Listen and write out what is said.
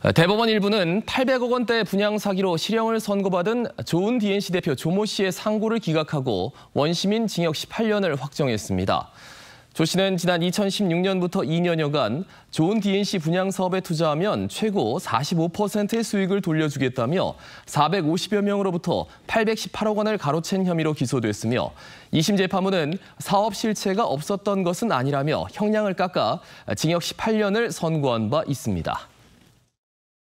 어, 대법원 일부는 800억 원대 분양 사기로 실형을 선고받은 조은 DNC 대표 조모 씨의 상고를 기각하고 원시민 징역 18년을 확정했습니다. 조 씨는 지난 2016년부터 2년여간 조은 DNC 분양 사업에 투자하면 최고 45%의 수익을 돌려주겠다며 450여 명으로부터 818억 원을 가로챈 혐의로 기소됐으며 2심 재판부는 사업 실체가 없었던 것은 아니라며 형량을 깎아 징역 18년을 선고한 바 있습니다.